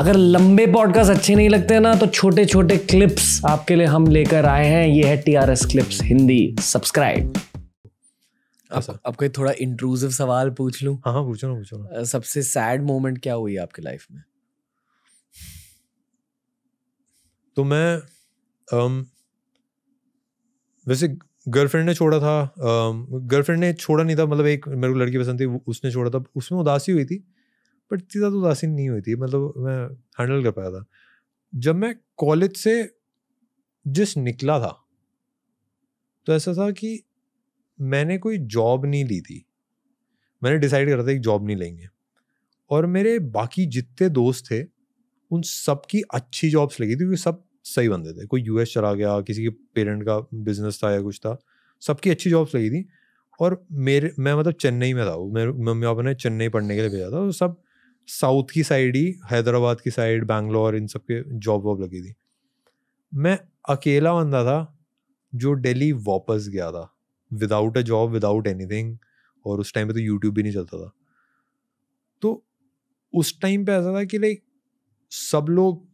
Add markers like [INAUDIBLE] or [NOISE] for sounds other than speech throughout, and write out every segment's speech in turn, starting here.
अगर लंबे पॉडकास्ट अच्छे नहीं लगते ना तो छोटे छोटे क्लिप्स आपके लिए हम लेकर आए हैं ये है T R S clips Hindi subscribe हाँ अब आपको थोड़ा इंट्रूसिव सवाल पूछ लू हाँ, हाँ पूछो ना पूछो ना सबसे सैड मोमेंट क्या हुई आपके लाइफ में तो मैं अम, वैसे गर्लफ्रेंड ने छोड़ा था गर्लफ्रेंड ने छोड़ा नहीं था मतलब एक मेरे को लड़की पसंद थी उसने छोड़ा था उसमें उदासी हुई थी बट इतनी ज़्यादा उदासीन नहीं हुई थी मतलब मैं हैंडल कर पाया था जब मैं कॉलेज से जिस निकला था तो ऐसा था कि मैंने कोई जॉब नहीं ली थी मैंने डिसाइड करा था कि जॉब नहीं लेंगे और मेरे बाकी जितने दोस्त थे उन सब की अच्छी जॉब्स लगी थी क्योंकि सब सही बंदे थे कोई यूएस चला गया किसी के पेरेंट का बिजनेस था या कुछ था सबकी अच्छी जॉब्स लगी थी और मेरे मैं मतलब चेन्नई में था वो मेरे मम्मी पापा ने चेन्नई पढ़ने के लिए भेजा था तो सब साउथ की साइड ही हैदराबाद की साइड बैंगलोर इन सब के जॉब वॉब लगी थी मैं अकेला बंदा था जो दिल्ली वापस गया था without a job without anything और उस टाइम पे तो यूट्यूब भी नहीं चलता था तो उस टाइम पे ऐसा था कि लाइक सब लोग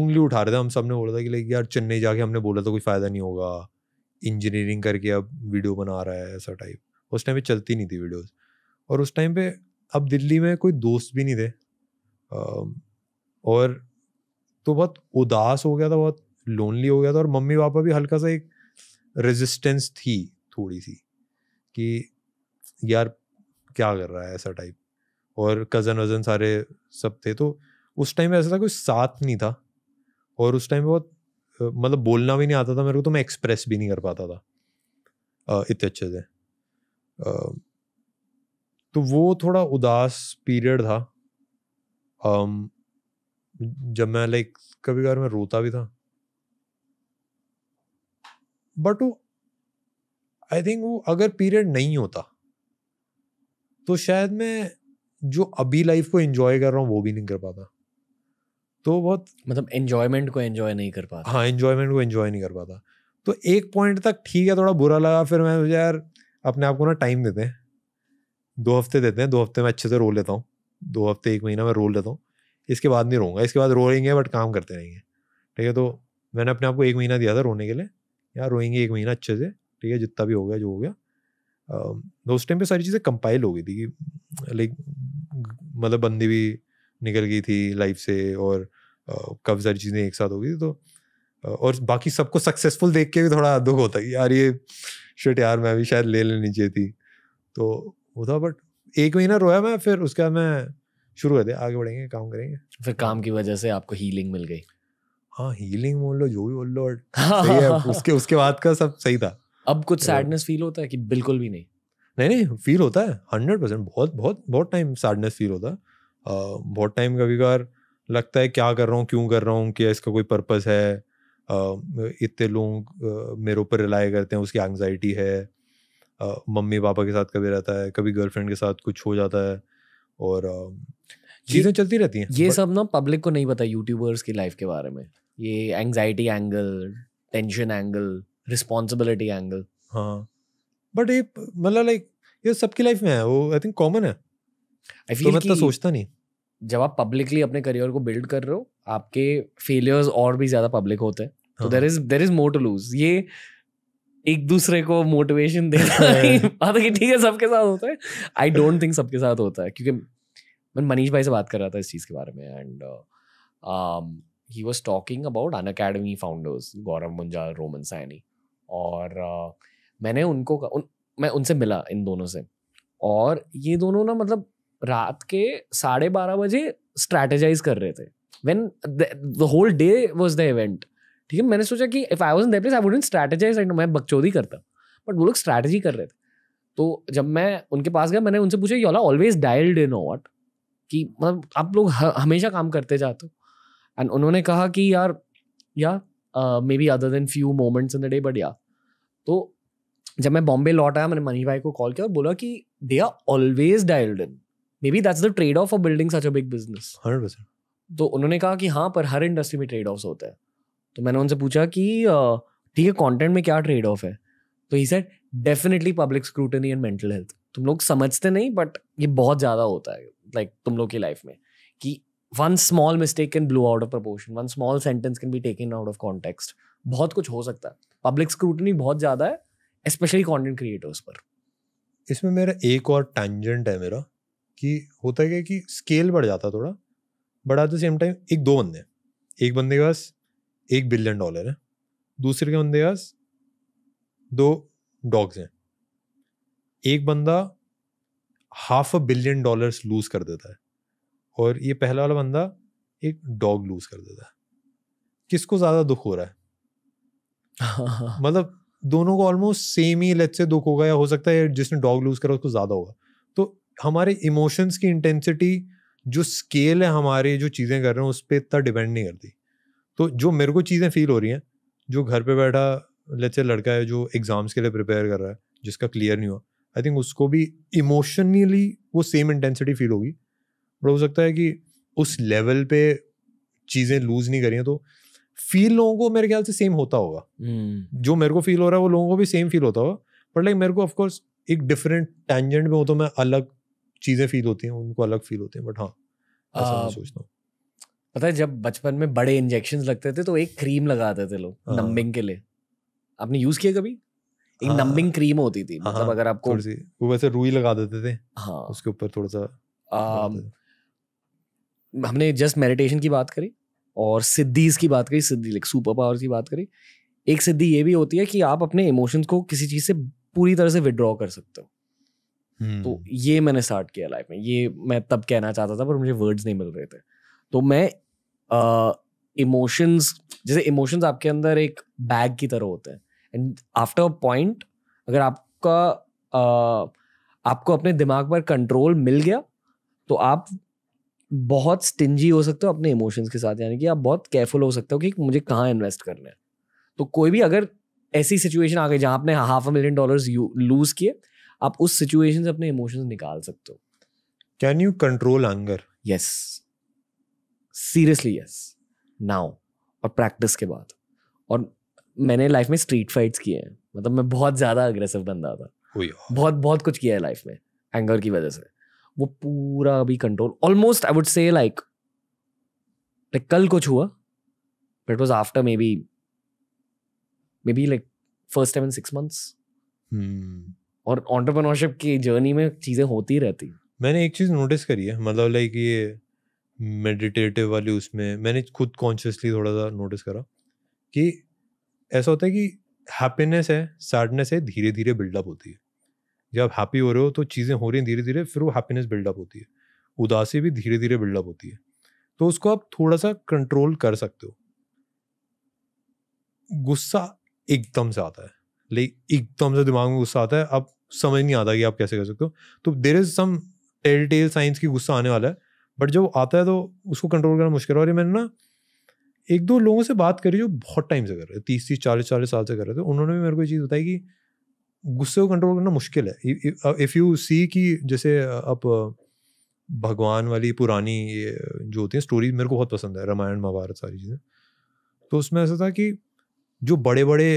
उंगली उठा रहे थे हम सब ने बोला था कि लाइक यार चेन्नई जाके हमने बोला तो कोई फ़ायदा नहीं होगा इंजीनियरिंग करके अब वीडियो बना रहा है ऐसा टाइप उस टाइम पे चलती नहीं थी वीडियोस और उस टाइम पे अब दिल्ली में कोई दोस्त भी नहीं थे और तो बहुत उदास हो गया था बहुत लोनली हो गया था और मम्मी पापा भी हल्का सा एक रेजिस्टेंस थी थोड़ी सी कि यार क्या कर रहा है ऐसा टाइप और कज़न वज़न सारे सब थे तो उस टाइम ऐसा था कोई साथ नहीं था और उस टाइम बहुत मतलब बोलना भी नहीं आता था मेरे को तो मैं एक्सप्रेस भी नहीं कर पाता था इतने अच्छे से तो वो थोड़ा उदास पीरियड था um, जब मैं लाइक कभी कभार मैं रोता भी था बट वो आई थिंक वो अगर पीरियड नहीं होता तो शायद मैं जो अभी लाइफ को एंजॉय कर रहा हूँ वो भी नहीं कर पाता तो बहुत मतलब एंजॉयमेंट को एंजॉय नहीं कर पाता हाँ एंजॉयमेंट को एंजॉय नहीं कर पाता तो एक पॉइंट तक ठीक है थोड़ा बुरा लगा फिर मैं यार अपने आप को ना टाइम देते हैं दो हफ्ते देते हैं दो हफ्ते में अच्छे से रो लेता हूँ दो हफ्ते एक महीना में रोल लेता हूँ इसके बाद नहीं रोऊंगा इसके बाद रोएंगे बट काम करते रहेंगे ठीक है तो मैंने अपने आप को एक महीना दिया था रोने के लिए यार रोएंगे एक महीना अच्छे से ठीक है जितना भी हो गया जो हो गया तो उस टाइम पे सारी चीज़ें कंपाइल हो गई थी कि लाइक मतलब बंदी भी निकल गई थी लाइफ से और काफ़ी सारी चीज़ें एक साथ हो गई थी तो और बाकी सबको सक्सेसफुल देख के भी थोड़ा दुख होता है यार ये शर्ट यार मैं भी शायद ले लेनी चाहिए थी तो वो था बट एक महीना रोया मैं फिर उसके बाद मैं शुरू कर दिया आगे बढ़ेंगे काम करेंगे फिर काम की वजह से आपको हीलिंग मिल गई हाँ हीलिंग बोल लो जो भी बोल लो [LAUGHS] सही है उसके उसके बाद का सब सही था अब कुछ सैडनेस तो फील होता है कि बिल्कुल भी नहीं नहीं नहीं फील होता है हंड्रेड परसेंट बहुत बहुत बहुत टाइम सैडनेस फील होता है uh, बहुत टाइम कभी कभार लगता है क्या कर रहा हूँ क्यों कर रहा हूँ क्या इसका कोई पर्पज़ है uh, इतने लोग uh, मेरे ऊपर रिलाई करते हैं उसकी एंगजाइटी है मम्मी पापा के साथ कभी रहता है कभी गर्लफ्रेंड के साथ कुछ हो जाता है और चीज़ें चलती रहती हैं ये बर... सब ना पब्लिक को नहीं पता यूट्यूबर्स की लाइफ के बारे में ये anxiety angle tension angle responsibility angle हाँ बट ये मतलब लाइक ये सबकी लाइफ में है वो आई थिंक कॉमन है आई फील तो सोचता नहीं जब आप पब्लिकली अपने करियर को बिल्ड कर रहे हो आपके फेलियर्स और भी ज्यादा पब्लिक होते हैं तो there is there is more to lose ये एक दूसरे को मोटिवेशन देना हाँ। कि ठीक है सबके साथ होता है आई डोंट थिंक सबके साथ होता है क्योंकि मैं मनीष भाई से बात कर रहा था इस चीज़ के बारे में and he was talking about Unacademy founders Gaurav Munjal Roman Saini और uh, मैंने उनको उन, मैं उनसे मिला इन दोनों से और ये दोनों ना मतलब रात के साढ़े बारह बजे स्ट्रैटेजाइज कर रहे थे when the whole day was the event ठीक है मैंने सोचा कि if I was in place I wouldn't strategize and मैं बकचोदी करता बट वो लोग स्ट्रैटेजी कर रहे थे तो जब मैं उनके पास गया मैंने उनसे पूछा योला ऑलवेज डायल्ड इन वॉट कि मतलब आप लोग हमेशा काम करते जाते हो एंड उन्होंने कहा कि यार yeah maybe other than few moments in the day but या तो जब मैं बॉम्बे लौट आया मैंने मनी भाई को कॉल किया और बोला कि they are always dialed in maybe that's the trade off a building such a big business hundred percent तो उन्होंने कहा कि हाँ पर हर इंडस्ट्री में ट्रेड ऑफ होते हैं तो मैंने उनसे पूछा कि ठीक है कंटेंट में क्या ट्रेड ऑफ है तो he said definitely public scrutiny and mental health तुम लोग समझते नहीं बट ये बहुत ज़्यादा होता है लाइक like, तुम लोग की लाइफ में कि one small mistake can blow out of proportion one small sentence can be taken out of context बहुत कुछ हो सकता है पब्लिक स्क्रूटनी बहुत ज़्यादा है स्पेशली कॉन्टेंट क्रिएटर्स पर इसमें मेरा एक और टेंजेंट है मेरा कि होता है क्या कि स्केल बढ़ जाता थोड़ा but at the same time एक दो बंदे एक बंदे के पास एक बिलियन डॉलर है दूसरे के बंदे पास दो डॉग्स हैं एक बंदा half a billion dollars lose कर देता है और ये पहला वाला बंदा एक डॉग लूज कर देता है किसको ज़्यादा दुख हो रहा है [LAUGHS] मतलब दोनों को ऑलमोस्ट सेम ही लेट से दुख होगा या हो सकता है जिसने डॉग लूज करा उसको ज़्यादा होगा तो हमारे इमोशंस की इंटेंसिटी जो स्केल है हमारे जो चीज़ें कर रहे हैं उस पर इतना डिपेंड नहीं करती तो जो मेरे को चीज़ें फील हो रही हैं जो घर पे बैठा लेट से लड़का है जो एग्ज़ाम्स के लिए प्रिपेयर कर रहा है जिसका क्लियर नहीं हुआ आई थिंक उसको भी इमोशनली वो सेम इंटेंसिटी फील होगी बट हो सकता है कि उस लेवल पे चीज़ें लूज़ नहीं करी हैं तो फील लोगों को मेरे ख्याल से सेम होता होगा hmm. जो मेरे को फील हो रहा है वो लोगों को भी सेम फील होता होगा बट लाइक मेरे को ऑफकोर्स एक डिफरेंट टेंजेंट में हो तो मैं अलग चीज़ें फील होती हैं उनको अलग फील होती हैं बट हाँ ऐसा uh, मैं सोचता हूँ पता है जब बचपन में बड़े इंजेक्शन लगते थे तो एक क्रीम लगाते थे लोग नंबिंग हाँ। के लिए आपने यूज किया कभी एक हाँ। नंबिंग क्रीम होती थी मतलब हाँ, अगर आपको वो वैसे रुई लगा देते थे हाँ उसके ऊपर थोड़ा सा हमने जस्ट मेडिटेशन की बात करी और सिद्धिज की बात करी सिद्धि लाइक सुपर पावर की बात करी एक सिद्धि ये भी होती है कि आप अपने इमोशंस को किसी चीज से पूरी तरह से विड्रॉ कर सकते हो तो हम्म। ये मैंने स्टार्ट किया लाइफ में ये मैं तब कहना चाहता था पर मुझे वर्ड्स नहीं मिल रहे थे तो मैं इमोशंस uh, जैसे इमोशंस आपके अंदर एक बैग की तरह होते हैं एंड आफ्टर अ पॉइंट अगर आपका uh, आपको अपने दिमाग पर कंट्रोल मिल गया तो आप बहुत स्टिंजी हो सकते हो अपने इमोशंस के साथ यानी कि आप बहुत केयरफुल हो सकते हो कि मुझे कहाँ इन्वेस्ट करना है तो कोई भी अगर ऐसी सिचुएशन आ गई जहाँ आपने half a million dollar lose किए आप उस सिचुएशन से अपने इमोशंस निकाल सकते हो can you control anger yes seriously yes now और प्रैक्टिस के बाद और मैंने लाइफ में स्ट्रीट फाइट्स किए हैं मतलब मैं बहुत ज़्यादा अग्रेसिव बंदा था बहुत बहुत कुछ किया है लाइफ में एंगर की वजह से वो पूरा अभी control almost I would say like like कल कुछ हुआ but was after maybe maybe like first time in six months और ऑन्टरप्रनोरशिप की जर्नी में चीज़ें होती रहती मैंने एक चीज़ नोटिस करी है मतलब लाइक ये मेडिटेटिव वाली उसमें मैंने खुद कॉन्शियसली थोड़ा सा नोटिस करा कि ऐसा होता है कि हैप्पीनेस है सैडनेस है धीरे धीरे बिल्डअप होती है जब आप हैप्पी हो रहे हो तो चीज़ें हो रही हैं धीरे धीरे फिर वो हैप्पीनेस बिल्डअप होती है उदासी भी धीरे धीरे बिल्डअप होती है तो उसको आप थोड़ा सा कंट्रोल कर सकते हो गुस्सा एकदम से आता है लाइक एकदम से दिमाग में गुस्सा आता है आप समझ नहीं आता कि आप कैसे कर सकते हो तो there is some telltale signs की गुस्सा आने वाला है बट जब आता है तो उसको कंट्रोल करना मुश्किल है और ये मैंने ना एक दो लोगों से बात करी जो बहुत टाइम से कर रहे थे तीस तीस चालीस चालीस साल से कर रहे थे उन्होंने भी मेरे को ये चीज़ बताई कि गुस्से को कंट्रोल करना मुश्किल है इफ़ यू सी कि जैसे uh, अब uh, भगवान वाली पुरानी जो होती है स्टोरीज मेरे को बहुत पसंद है रामायण महाभारत सारी चीज़ें तो उसमें ऐसा था कि जो बड़े बड़े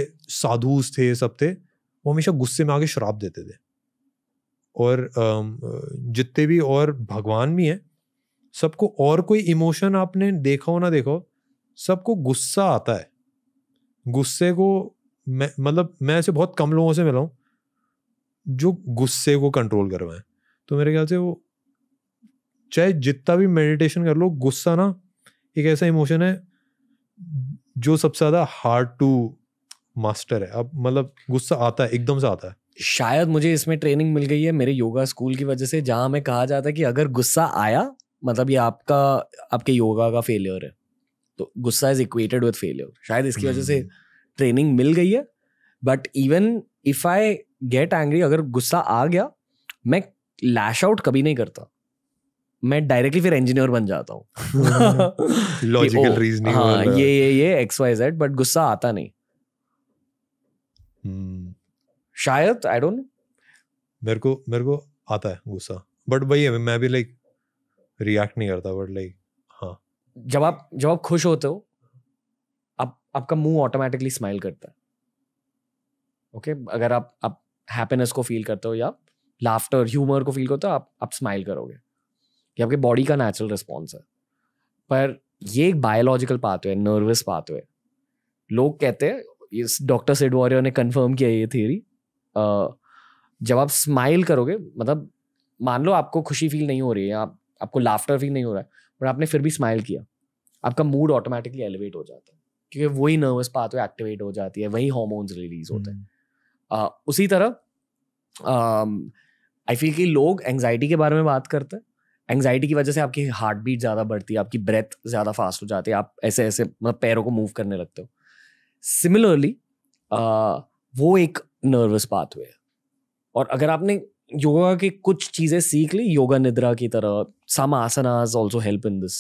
साधुस थे सब थे वो हमेशा गुस्से में आके शराब देते थे और um, uh, जितने भी और भगवान भी हैं सबको और कोई इमोशन आपने देखा हो ना देखो सबको गुस्सा आता है गुस्से को मैं मतलब मैं ऐसे बहुत कम लोगों से मिला हूँ जो गुस्से को कंट्रोल करवाए तो मेरे ख्याल से वो चाहे जितना भी मेडिटेशन कर लो गुस्सा ना एक ऐसा इमोशन है जो सबसे ज़्यादा हार्ड टू मास्टर है अब मतलब गुस्सा आता है एकदम से आता है शायद मुझे इसमें ट्रेनिंग मिल गई है मेरे योगा स्कूल की वजह से जहाँ हमें कहा जाता है कि अगर गुस्सा आया मतलब ये आपका आपके योगा का फेलियर है तो गुस्सा इज इक्वेटेड विद फेलियर शायद इसकी वजह से ट्रेनिंग हम्म। मिल गई है but even if I get angry अगर गुस्सा आ गया मैं लैश आउट कभी नहीं करता मैं डायरेक्टली फिर इंजीनियर बन जाता हूँ लॉजिकल [LAUGHS] रीजनिंग हाँ ये ये ये एक्स वाई जेड बट गुस्सा आता नहीं hmm. शायद आई डोंट मेरे को मेरे को आता है गुस्सा बट भाई मैं भी लाइक रिएक्ट नहीं करता बट लाइक हाँ जब आप जब आप खुश होते हो आप आपका मुंह ऑटोमेटिकली स्माइल करता है ओके okay? अगर आप आप हैप्पीनेस को फील करते हो या लाफ्टर ह्यूमर को फील करते हो आप आप स्माइल करोगे ये आपके बॉडी का नेचुरल रिस्पॉन्स है पर ये एक बायोलॉजिकल पाथ है नर्वस पाथ है लोग कहते हैं इस डॉक्टर सेड वॉरियर ने कंफर्म किया ये थियरी जब आप स्माइल करोगे मतलब मान लो आपको खुशी फील नहीं हो रही है आप आपको लाफ्टर भी नहीं हो रहा है बट आपने फिर भी स्माइल किया आपका मूड ऑटोमेटिकली एलिवेट हो जाता है क्योंकि वही नर्वस पाथ एक्टिवेट हो जाती है वही हॉर्मोन्स रिलीज होते हैं हम्म। उसी तरह आई फील कि लोग एंगजाइटी के बारे में बात करते हैं एंगजाइटी की वजह से आपकी हार्ट बीट ज़्यादा बढ़ती है आपकी ब्रेथ ज़्यादा फास्ट हो जाती है आप ऐसे ऐसे मतलब पैरों को मूव करने लगते हो सिमिलरली वो एक नर्वस पाथवे है और अगर आपने योगा की कुछ चीज़ें सीख ली योगा निद्रा की तरह some asanas also help in this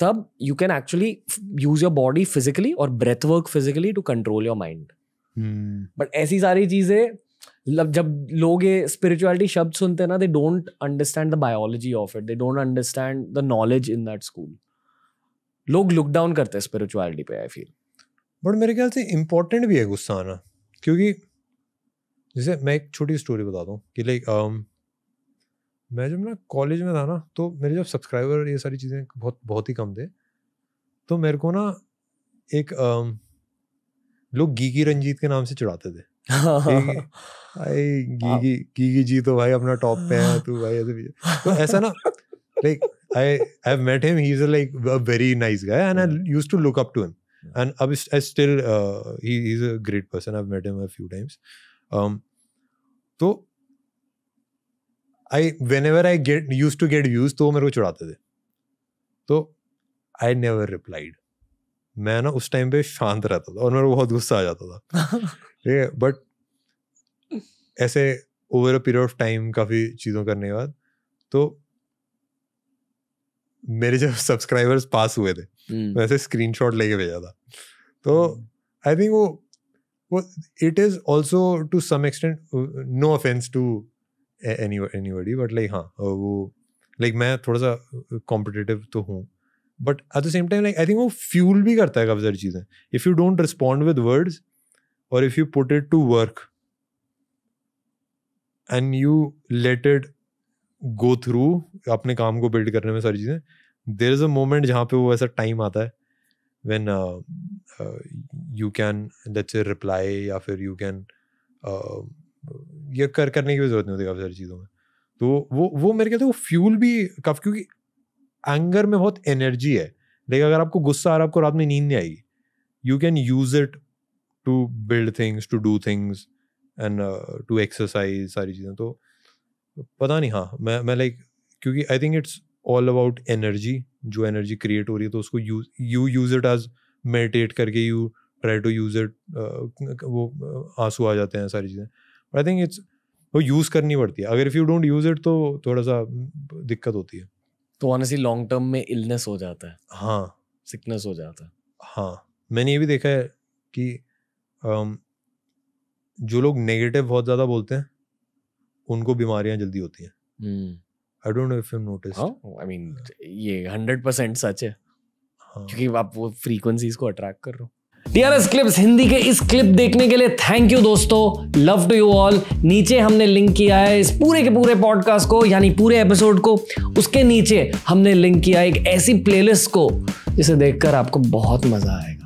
तब you can actually use your body physically और breath work physically to control your mind but ऐसी सारी चीज़ें जब लोग ये स्पिरिचुअलिटी शब्द सुनते हैं ना they don't understand the biology of it they don't understand the knowledge in that school लोग लुक डाउन करते हैं स्पिरिचुअलिटी पे आई फील बट मेरे ख्याल से इम्पोर्टेंट भी है गुस्सा आना क्योंकि जैसे मैं एक छोटी स्टोरी बताता हूँ कि लाइक um, मैं जब ना कॉलेज में था ना तो मेरे जब सब्सक्राइबर ये सारी चीज़ें बहुत बहुत ही कम थे तो मेरे को ना एक um, लोग गीगी रंजीत के नाम से चढ़ाते थे आई गीगी गीगी जी तो भाई अपना टॉप पे है तू भाई ऐसे भी तो ऐसा ना like I have met him he is like a very nice guy and I used to look up to him and अब I still he is a great person I have met him a few times um, तो I whenever I get used to get views तो वो मेरे को चुड़ाते थे तो I never replied मैं ना उस टाइम पे शांत रहता था और मेरे को बहुत गुस्सा आ जाता था [LAUGHS] ठीक है बट ऐसे over a period of time काफ़ी चीज़ों करने के बाद तो मेरे जब सब्सक्राइबर्स पास हुए थे वैसे हम्म। स्क्रीनशॉट लेके भेजा था तो आई हम्म। थिंक वो it is also to some extent no offence to any anybody, anybody but like, हाँ, uh, वो लाइक मैं थोड़ा सा कॉम्पिटिटिव uh, तो हूँ but at the same time like I think वो फ्यूल भी करता है काफ़ी सारी चीज़ें if you don't respond with words और if you put it to work and you let it go through अपने काम को बिल्ड करने में सारी चीज़ें देर इज़ अ मोमेंट जहाँ पे वो ऐसा टाइम आता है when you can let's reply या फिर यू कैन uh, ये कर करने की जरूरत नहीं होती काफ़ी सारी चीज़ों में तो वो वो मेरे ख्याल वो फ्यूल भी काफ़ी क्योंकि एंगर में बहुत एनर्जी है लेकिन अगर आपको गुस्सा आ रहा है आपको रात में नींद नहीं आएगी you can use it to build things to do things and to exercise सारी चीज़ें तो पता नहीं हाँ मैं मैं लाइक क्योंकि I think it's all about energy जो एनर्जी क्रिएट हो रही है तो उसको you you use it as meditate करके you try to use it वो आंसू आ जाते हैं सारी चीज़ें बट आई थिंक इट्स वो यूज़ करनी पड़ती है अगर if you don't use it तो थोड़ा सा दिक्कत होती है तो ऑनेस्टली लॉन्ग टर्म में इलनेस हो जाता है हाँ सिकनेस हो जाता है हाँ मैंने ये भी देखा है कि um, जो लोग नेगेटिव बहुत ज़्यादा बोलते हैं उनको बीमारियाँ जल्दी होती हैं I don't know if you notice I mean ये हंड्रेड परसेंट सच है हाँ। क्योंकि आप वो फ्रीक्वेंसीज को अट्रैक्ट कर रहे हो टीआरएस क्लिप्स हिंदी के इस क्लिप देखने के लिए थैंक यू दोस्तों लव टू यू ऑल नीचे हमने लिंक किया है इस पूरे के पूरे पॉडकास्ट को यानी पूरे एपिसोड को उसके नीचे हमने लिंक किया एक ऐसी प्लेलिस्ट को जिसे देखकर आपको बहुत मजा आएगा